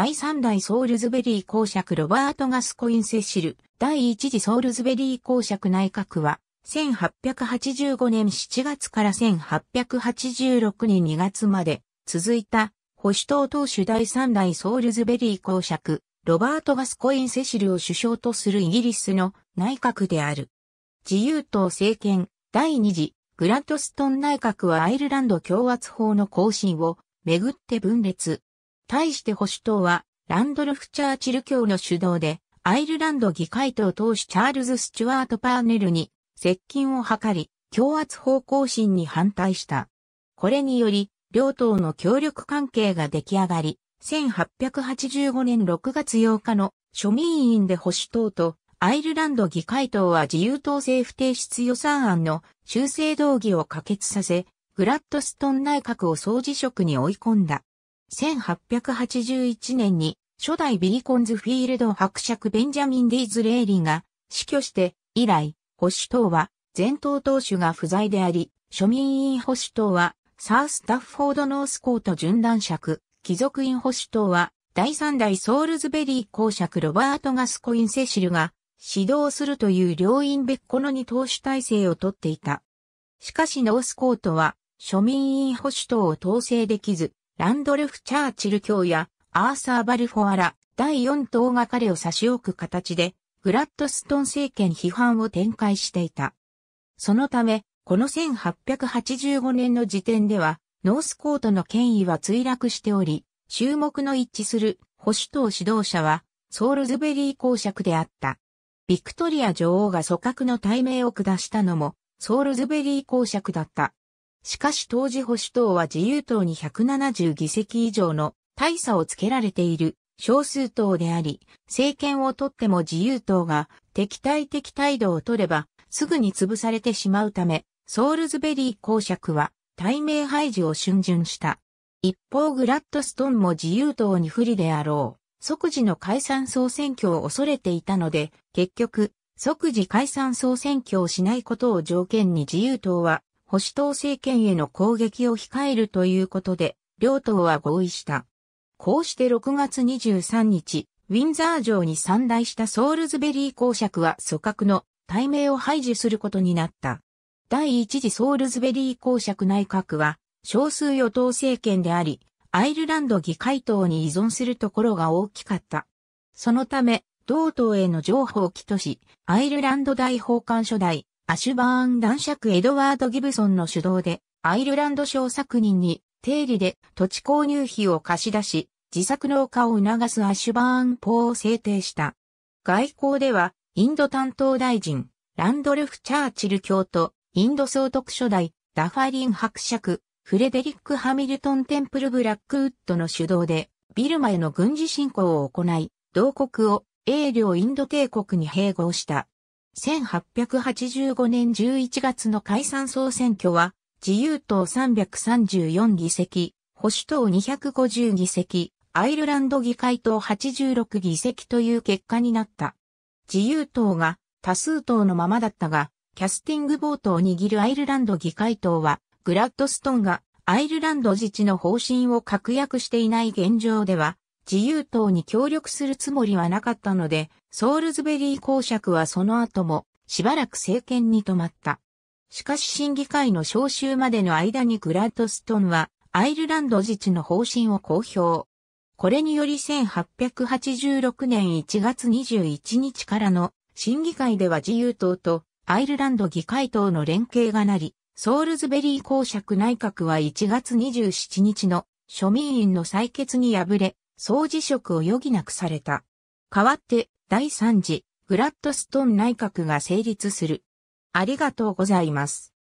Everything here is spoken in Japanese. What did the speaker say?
第3代ソウルズベリー公爵ロバート・ガスコイン・セシル、第1次ソウルズベリー公爵内閣は、1885年7月から1886年2月まで続いた保守党党首第3代ソウルズベリー公爵、ロバート・ガスコイン・セシルを首相とするイギリスの内閣である。自由党政権第2次グラッドストン内閣はアイルランド共和法の更新をめぐって分裂、対して保守党は、ランドルフ・チャーチル教の主導で、アイルランド議会党党首チャールズ・スチュワート・パーネルに接近を図り、強圧方向心に反対した。これにより、両党の協力関係が出来上がり、1885年6月8日の庶民院で保守党とアイルランド議会党は自由党政府提出予算案の修正動議を可決させ、グラッドストン内閣を総辞職に追い込んだ。1881年に初代ビーコンズフィールド伯爵ベンジャミン・ディーズ・レイリーが死去して以来、保守党は前党党首が不在であり、庶民院保守党はサースタッフォード・ノースコート順男爵、貴族院保守党は第三代ソールズベリー公爵ロバート・ガスコイン・セシルが指導するという両院別個の二党首体制をとっていた。しかしノースコートは庶民院保守党を統制できず、ランドルフ・チャーチル卿やアーサー・バルフォアラ第4党が彼を差し置く形でグラッドストン政権批判を展開していた。そのため、この1885年の時点では、ノースコートの権威は墜落しており、注目の一致する保守党指導者は、ソールズベリー公爵であった。ビクトリア女王が組閣の対面を下したのも、ソールズベリー公爵だった。しかし当時保守党は自由党に170議席以上の大差をつけられている少数党であり、政権をとっても自由党が敵対的態度を取ればすぐに潰されてしまうため、ソールズベリー公爵は対名排除を逡巡した。一方グラッドストンも自由党に不利であろう。即時の解散総選挙を恐れていたので、結局、即時解散総選挙をしないことを条件に自由党は保守党政権への攻撃を控えるということで、両党は合意した。こうして6月23日、ウィンザー城に散大したソールズベリー公爵は組閣の対名を排除することになった。第一次ソールズベリー公爵内閣は少数与党政権であり、アイルランド議会党に依存するところが大きかった。そのため、同党への情報を起とし、アイルランド大法官初代、アシュバーン男爵エドワード・ギブソンの主導で、アイルランド賞作人に、定理で土地購入費を貸し出し、自作農家を促すアシュバーン法を制定した。外交では、インド担当大臣、ランドルフ・チャーチル卿と、インド総督初代、ダファリン伯爵、フレデリック・ハミルトン・テンプル・ブラックウッドの主導で、ビルマへの軍事侵攻を行い、同国を英領インド帝国に併合した。1885年11月の解散総選挙は、自由党334議席、保守党250議席、アイルランド議会党86議席という結果になった。自由党が多数党のままだったが、キャスティングボートを握るアイルランド議会党は、グラッドストンがアイルランド自治の方針を確約していない現状では、自由党に協力するつもりはなかったので、ソールズベリー公爵はその後もしばらく政権に止まった。しかし審議会の召集までの間にグラッドストンはアイルランド自治の方針を公表。これにより1886年1月21日からの審議会では自由党とアイルランド議会党の連携がなり、ソールズベリー公爵内閣は1月27日の庶民院の採決に敗れ、総辞職を余儀なくされた。代わって、第3次、グラッドストン内閣が成立する。ありがとうございます。